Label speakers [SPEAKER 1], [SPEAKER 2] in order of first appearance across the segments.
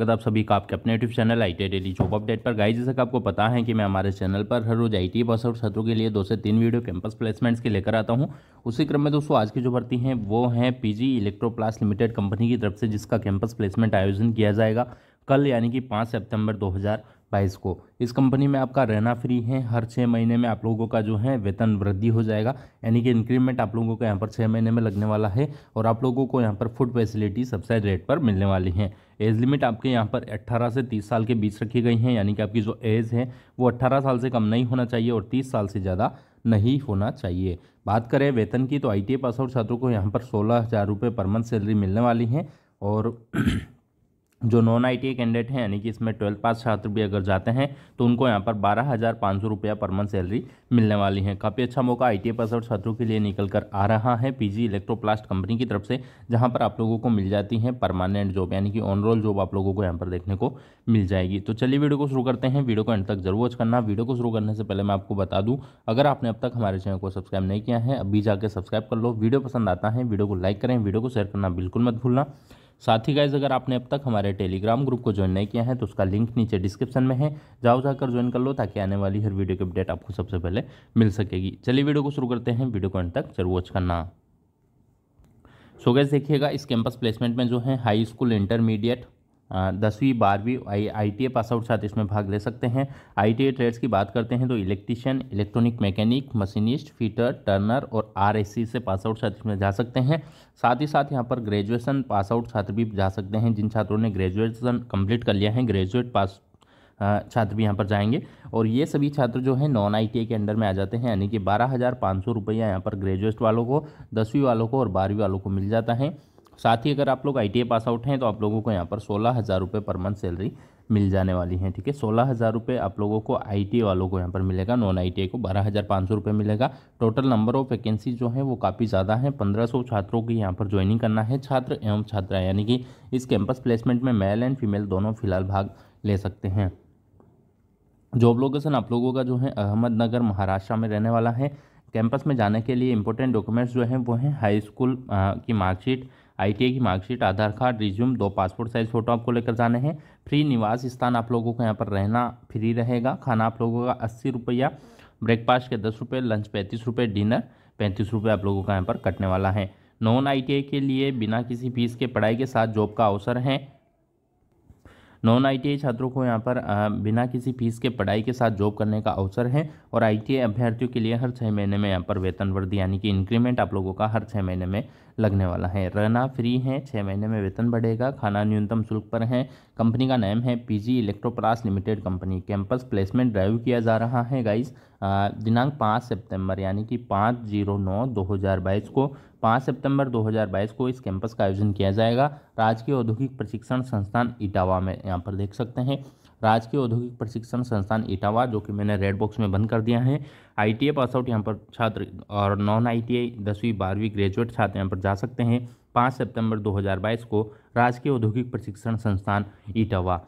[SPEAKER 1] स्वागत आप सभी का आपके अपने YouTube channel I T daily job update पर गाइस जैसा कि आपको पता है कि मैं हमारे चैनल पर हर रोज आई टी पास और छात्रों के लिए दो से तीन वीडियो कैंपस प्लेसमेंट्स के लेकर आता हूं उसी क्रम में दोस्तों आज की जो भर्ती हैं वो हैं पीजी इलेक्ट्रोप्लास लिमिटेड कंपनी की तरफ से जिसका कैंपस प्लेसमेंट आयोजन किया जाएगा कल यानी कि पाँच सेप्टेम्बर दो हज़ार बाईस को इस कंपनी में आपका रहना फ्री है हर छः महीने में आप लोगों का जो है वेतन वृद्धि हो जाएगा यानी कि इंक्रीमेंट आप लोगों का यहाँ पर छः महीने में लगने वाला है और आप लोगों को यहाँ पर फूड फैसिलिटी सबसे रेट पर मिलने वाली है एज लिमिट आपके यहाँ पर 18 से 30 साल के बीच रखी गई है यानी कि आपकी जो एज है वो अट्ठारह साल से कम नहीं होना चाहिए और तीस साल से ज़्यादा नहीं होना चाहिए बात करें वेतन की तो I T e pass out छात्रों को यहाँ पर सोलह हज़ार रुपये पर मंथ सैलरी मिलने वाली है और जो नॉन आई टी कैंडिडेट हैं यानी कि इसमें ट्वेल्थ पास छात्र भी अगर जाते हैं तो उनको यहाँ पर बारह हज़ार पाँच सौ रुपया पर मंथ सैलरी मिलने वाली है काफ़ी अच्छा मौका आई टी पास आउट छात्रों के लिए निकल कर आ रहा है पीजी इलेक्ट्रोप्लास्ट कंपनी की तरफ से जहाँ पर आप लोगों को मिल जाती है परमानेंट जॉब यानी कि ऑन रोल जॉब आप लोगों को यहाँ पर देखने को मिल जाएगी तो चलिए वीडियो को शुरू करते हैं वीडियो को एंड तक जरूर वॉच करना वीडियो को शुरू करने से पहले मैं आपको बता दूँ अगर आपने अब तक हमारे चैनल को सब्सक्राइब नहीं किया है अभी जाकर सब्सक्राइब कर लो वीडियो पसंद आता है वीडियो को लाइक करें वीडियो को शेयर करना बिल्कुल मत भूलना साथ ही गाइज अगर आपने अब तक हमारे टेलीग्राम ग्रुप को ज्वाइन नहीं किया है तो उसका लिंक नीचे डिस्क्रिप्शन में है जाओ जाकर ज्वाइन कर लो ताकि आने वाली हर वीडियो की अपडेट आपको सबसे पहले मिल सकेगी चलिए वीडियो को शुरू करते हैं वीडियो को अंत तक जरूर वॉच करना सो गैस देखिएगा इस कैंपस प्लेसमेंट में जो है हाई स्कूल इंटरमीडिएट दसवीं बारहवीं आई आई टी पास आउट छात्र इसमें भाग ले सकते हैं आई टी ट्रेड्स की बात करते हैं तो electrician electronic mechanic machinist fitter turner और आर एस सी से पास आउट छात्र इसमें जा सकते हैं साथ ही साथ यहाँ पर ग्रेजुएसन पास आउट छात्र भी जा सकते हैं जिन छात्रों ने ग्रेजुएसन कंप्लीट कर लिया है ग्रेजुएट पास छात्र भी यहाँ पर जाएंगे और ये सभी छात्र जो हैं नॉन आई के अंडर में आ जाते हैं यानी कि बारह हज़ार पाँच सौ रुपया यहाँ पर ग्रेजुएट वालों को दसवीं वालों को और बारहवीं वालों को मिल जाता है साथ ही अगर आप लोग आई पास आउट हैं तो आप लोगों को यहाँ पर सोलह हज़ार रुपये पर मंथ सैलरी मिल जाने वाली है ठीक है सोलह हज़ार रुपये आप लोगों को आई वालों को यहाँ पर मिलेगा नॉन आई को बारह हज़ार पाँच सौ रुपये मिलेगा टोटल नंबर ऑफ वैकेंसी जो है वो काफ़ी ज़्यादा है पंद्रह सौ छात्रों की यहाँ पर ज्वाइनिंग करना है छात्र एवं छात्रा यानी कि इस कैंपस प्लेसमेंट में मेल एंड फीमेल दोनों फिलहाल भाग ले सकते हैं जॉब लोकेसन आप लोगों का जो है अहमदनगर महाराष्ट्र में रहने वाला है कैंपस में जाने के लिए इंपॉर्टेंट डॉक्यूमेंट्स जो हैं वो हैं हाई स्कूल की मार्कशीट आईटीआई की मार्कशीट आधार कार्ड रिज्यूम दो पासपोर्ट साइज़ फ़ोटो आपको लेकर जाने हैं फ्री निवास स्थान आप लोगों को यहाँ पर रहना फ्री रहेगा खाना आप लोगों का अस्सी रुपया ब्रेकफास्ट के दस रुपये लंच पैंतीस रुपये डिनर पैंतीस रुपये आप लोगों का यहाँ पर कटने वाला है नॉन आईटीआई के लिए बिना किसी फीस के पढ़ाई के साथ जॉब का अवसर है नॉन आई छात्रों को यहाँ पर बिना किसी फीस के पढ़ाई के साथ जॉब करने का अवसर है और आई अभ्यर्थियों के लिए हर छः महीने में यहाँ पर वेतन वृद्धि यानी कि इंक्रीमेंट आप लोगों का हर छः महीने में लगने वाला है रहना फ्री है छः महीने में वेतन बढ़ेगा खाना न्यूनतम शुल्क पर है कंपनी का नेम है PG Electroplast limited company campus placement drive किया जा रहा है गाइस दिनांक पाँच सितंबर यानी कि पाँच जीरो नौ दो हज़ार बाईस को पाँच सितंबर बाईस को इस कैंपस का आयोजन किया जाएगा राजकीय औद्योगिक प्रशिक्षण संस्थान इटावा में यहाँ पर देख सकते हैं राजकीय औद्योगिक प्रशिक्षण संस्थान इटावा जो कि मैंने रेड बॉक्स में बंद कर दिया है आईटीए पास आउट यहाँ पर छात्र और नॉन आई दसवीं बारहवीं ग्रेजुएट छात्र यहाँ पर जा सकते हैं पाँच सितंबर 2022 को राजकीय औद्योगिक प्रशिक्षण संस्थान इटावा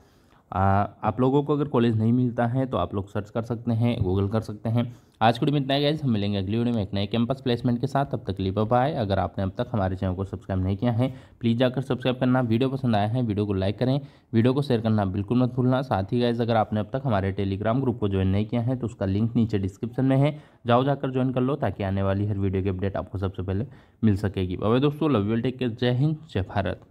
[SPEAKER 1] आ, आप लोगों को अगर कॉलेज नहीं मिलता है तो आप लोग सर्च कर सकते हैं गूगल कर सकते हैं आज के वीडियो में इतना गैस हम मिलेंगे अगली वीडियो में एक नए कैंपस प्लेसमेंट के साथ तब तक लिपअप आए अगर आपने अब तक हमारे चैनल को सब्सक्राइब नहीं किया है प्लीज़ जाकर सब्सक्राइब करना वीडियो पसंद आया है वीडियो को लाइक करें वीडियो को शेयर करना बिल्कुल मत भूलना साथ ही गैस अगर आपने अब तक हमारे टेलीग्राम ग्रुप को ज्वाइन नहीं किया है तो उसका लिंक नीचे डिस्क्रिप्शन में है जाओ जाकर ज्वाइन कर लो ताकि आने वाली हर वीडियो की अपडेट आपको सबसे पहले मिल सकेगी बाबा दोस्तों लव टेक के जय हिंद जय भारत